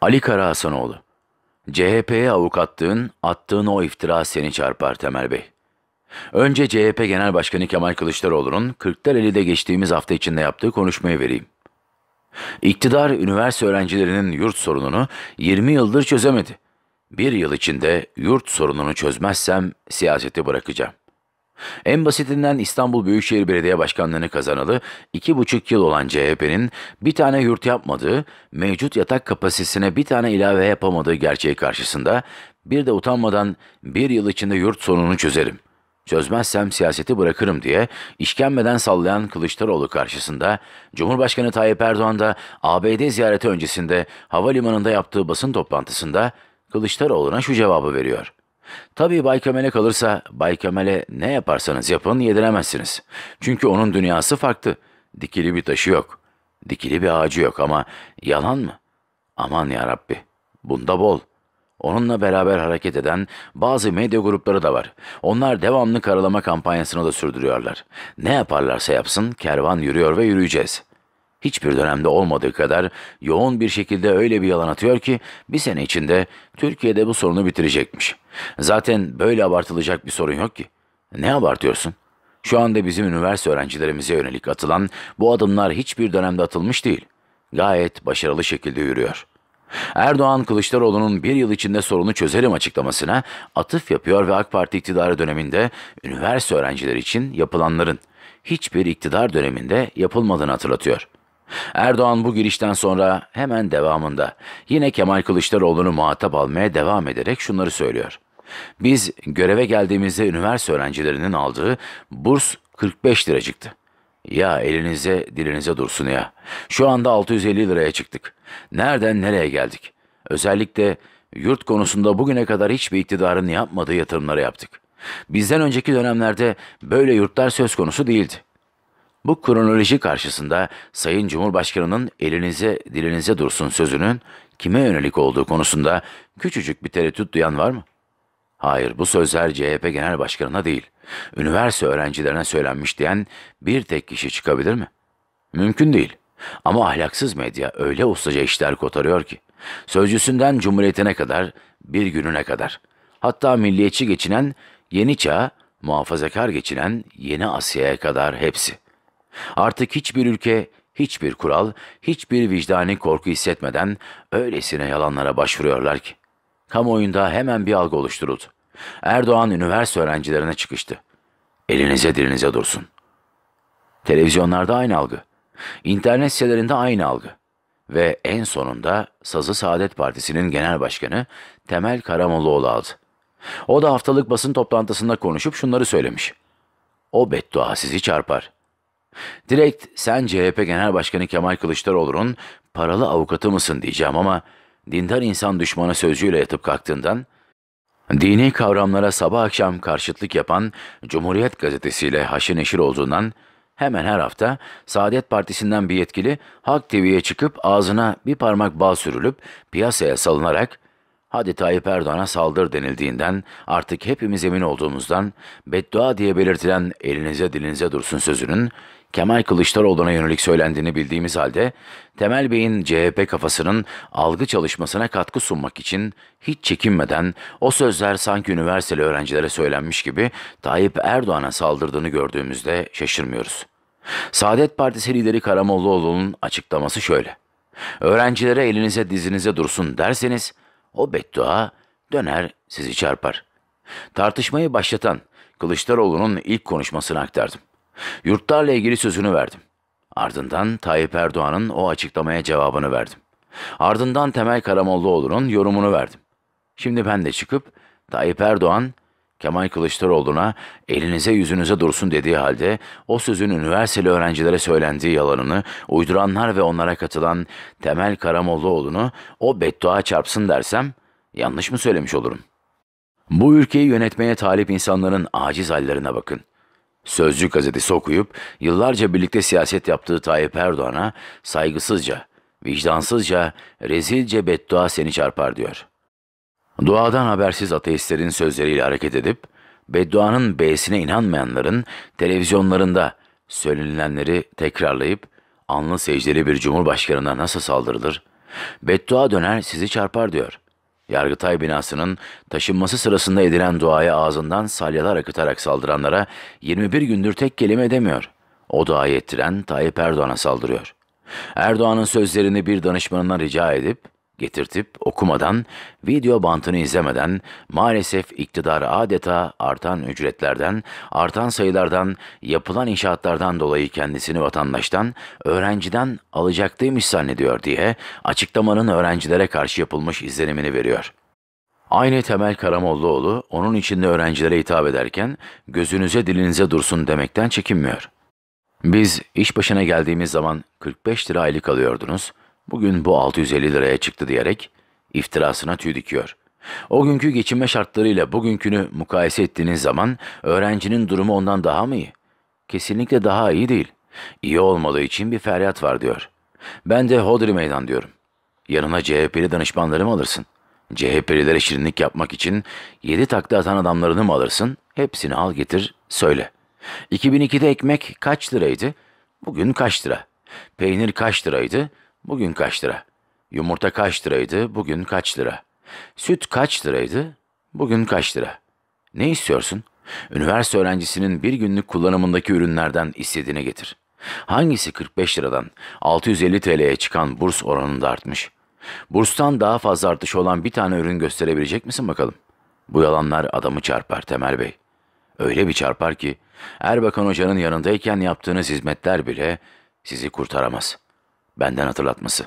Ali Karahasanoğlu, CHP'ye avukattığın attığın o iftira seni çarpar Temel Bey. Önce CHP Genel Başkanı Kemal Kılıçdaroğlu'nun 50de geçtiğimiz hafta içinde yaptığı konuşmayı vereyim. İktidar üniversite öğrencilerinin yurt sorununu 20 yıldır çözemedi. Bir yıl içinde yurt sorununu çözmezsem siyaseti bırakacağım. En basitinden İstanbul Büyükşehir Belediye Başkanlığı'nı kazanalı 2,5 yıl olan CHP'nin bir tane yurt yapmadığı, mevcut yatak kapasitesine bir tane ilave yapamadığı gerçeği karşısında bir de utanmadan bir yıl içinde yurt sorununu çözerim. Çözmezsem siyaseti bırakırım diye işkenmeden sallayan Kılıçdaroğlu karşısında Cumhurbaşkanı Tayyip Erdoğan da ABD ziyareti öncesinde havalimanında yaptığı basın toplantısında Kılıçdaroğlu'na şu cevabı veriyor. Tabii Bay Kömel'e kalırsa Bay Kömel'e ne yaparsanız yapın yediremezsiniz. Çünkü onun dünyası farklı. Dikili bir taşı yok. Dikili bir ağacı yok ama yalan mı? Aman ya Rabbi. Bunda bol. Onunla beraber hareket eden bazı medya grupları da var. Onlar devamlı karalama kampanyasını da sürdürüyorlar. Ne yaparlarsa yapsın kervan yürüyor ve yürüyeceğiz. Hiçbir dönemde olmadığı kadar yoğun bir şekilde öyle bir yalan atıyor ki bir sene içinde Türkiye'de bu sorunu bitirecekmiş. Zaten böyle abartılacak bir sorun yok ki. Ne abartıyorsun? Şu anda bizim üniversite öğrencilerimize yönelik atılan bu adımlar hiçbir dönemde atılmış değil. Gayet başarılı şekilde yürüyor. Erdoğan Kılıçdaroğlu'nun bir yıl içinde sorunu çözerim açıklamasına atıf yapıyor ve AK Parti iktidarı döneminde üniversite öğrencileri için yapılanların hiçbir iktidar döneminde yapılmadığını hatırlatıyor.'' Erdoğan bu girişten sonra hemen devamında yine Kemal Kılıçdaroğlu'nu muhatap almaya devam ederek şunları söylüyor. Biz göreve geldiğimizde üniversite öğrencilerinin aldığı burs 45 lira çıktı. Ya elinize dilinize dursun ya. Şu anda 650 liraya çıktık. Nereden nereye geldik? Özellikle yurt konusunda bugüne kadar hiçbir iktidarın yapmadığı yatırımları yaptık. Bizden önceki dönemlerde böyle yurtlar söz konusu değildi. Bu kronoloji karşısında Sayın Cumhurbaşkanı'nın elinize dilinize dursun sözünün kime yönelik olduğu konusunda küçücük bir tereddüt duyan var mı? Hayır, bu sözler CHP Genel Başkanı'na değil, üniversite öğrencilerine söylenmiş diyen bir tek kişi çıkabilir mi? Mümkün değil. Ama ahlaksız medya öyle ustaca işler kotarıyor ki, sözcüsünden cumhuriyetine kadar, bir gününe kadar. Hatta milliyetçi geçinen yeni çağ, muhafazakar geçinen yeni Asya'ya kadar hepsi. Artık hiçbir ülke, hiçbir kural, hiçbir vicdani korku hissetmeden öylesine yalanlara başvuruyorlar ki. Kamuoyunda hemen bir algı oluşturuldu. Erdoğan üniversite öğrencilerine çıkıştı. Elinize dilinize dursun. Televizyonlarda aynı algı. İnternet sitelerinde aynı algı. Ve en sonunda Sazı Saadet Partisi'nin genel başkanı Temel Karamollaoğlu aldı. O da haftalık basın toplantısında konuşup şunları söylemiş. O beddua sizi çarpar. Direkt sen CHP Genel Başkanı Kemal Kılıçdaroğlu'nun paralı avukatı mısın diyeceğim ama dindar insan düşmanı sözcüğüyle yatıp kalktığından, dini kavramlara sabah akşam karşıtlık yapan Cumhuriyet Gazetesi ile haşır neşir olduğundan, hemen her hafta Saadet Partisi'nden bir yetkili Halk TV'ye çıkıp ağzına bir parmak bal sürülüp piyasaya salınarak hadi Tayyip Erdoğan'a saldır denildiğinden artık hepimiz emin olduğumuzdan beddua diye belirtilen elinize dilinize dursun sözünün Kemal Kılıçdaroğlu'na yönelik söylendiğini bildiğimiz halde Temel Bey'in CHP kafasının algı çalışmasına katkı sunmak için hiç çekinmeden o sözler sanki üniversiteli öğrencilere söylenmiş gibi Tayyip Erdoğan'a saldırdığını gördüğümüzde şaşırmıyoruz. Saadet Partisi lideri Karamollaoğlu'nun açıklaması şöyle. Öğrencilere elinize dizinize dursun derseniz o beddua döner sizi çarpar. Tartışmayı başlatan Kılıçdaroğlu'nun ilk konuşmasını aktardım. Yurtlarla ilgili sözünü verdim. Ardından Tayyip Erdoğan'ın o açıklamaya cevabını verdim. Ardından Temel Karamollaoğlu'nun yorumunu verdim. Şimdi ben de çıkıp Tayyip Erdoğan, Kemal Kılıçdaroğlu'na elinize yüzünüze dursun dediği halde o sözün üniversiteli öğrencilere söylendiği yalanını uyduranlar ve onlara katılan Temel Karamollaoğlu'nu o beddua çarpsın dersem yanlış mı söylemiş olurum? Bu ülkeyi yönetmeye talip insanların aciz hallerine bakın. Sözcü gazetesi okuyup yıllarca birlikte siyaset yaptığı Tayyip Erdoğan'a saygısızca, vicdansızca, rezilce beddua seni çarpar diyor. Duadan habersiz ateistlerin sözleriyle hareket edip, bedduanın B'sine inanmayanların televizyonlarında söylenilenleri tekrarlayıp, anlı secdeli bir cumhurbaşkanına nasıl saldırılır? Beddua döner sizi çarpar diyor. Yargıtay binasının taşınması sırasında edilen duaya ağzından salyalar akıtarak saldıranlara 21 gündür tek kelime demiyor. O duayı ettiren Tayyip Erdoğan'a saldırıyor. Erdoğan'ın sözlerini bir danışmanına rica edip getirtip okumadan, video bantını izlemeden maalesef iktidar adeta artan ücretlerden, artan sayılardan, yapılan inşaatlardan dolayı kendisini vatandaştan, öğrenciden alacaktıymış zannediyor diye açıklamanın öğrencilere karşı yapılmış izlenimini veriyor. Aynı Temel Karamollaoğlu onun içinde öğrencilere hitap ederken gözünüze dilinize dursun demekten çekinmiyor. Biz iş başına geldiğimiz zaman 45 lira aylık alıyordunuz. Bugün bu 650 liraya çıktı diyerek iftirasına tüy dikiyor. O günkü geçinme şartlarıyla bugünkünü mukayese ettiğiniz zaman öğrencinin durumu ondan daha mı iyi? Kesinlikle daha iyi değil. İyi olmadığı için bir feryat var diyor. Ben de hodri meydan diyorum. Yanına CHP'li danışmanları mı alırsın? CHP'lilere şirinlik yapmak için yedi takla atan adamlarını mı alırsın? Hepsini al getir söyle. 2002'de ekmek kaç liraydı? Bugün kaç lira? Peynir kaç liraydı? Bugün kaç lira? Yumurta kaç liraydı? Bugün kaç lira? Süt kaç liraydı? Bugün kaç lira? Ne istiyorsun? Üniversite öğrencisinin bir günlük kullanımındaki ürünlerden istediğini getir. Hangisi 45 liradan 650 TL'ye çıkan burs oranında artmış? Burstan daha fazla artış olan bir tane ürün gösterebilecek misin bakalım? Bu yalanlar adamı çarpar Temel Bey. Öyle bir çarpar ki Erbakan Hoca'nın yanındayken yaptığınız hizmetler bile sizi kurtaramaz.'' Benden hatırlatması.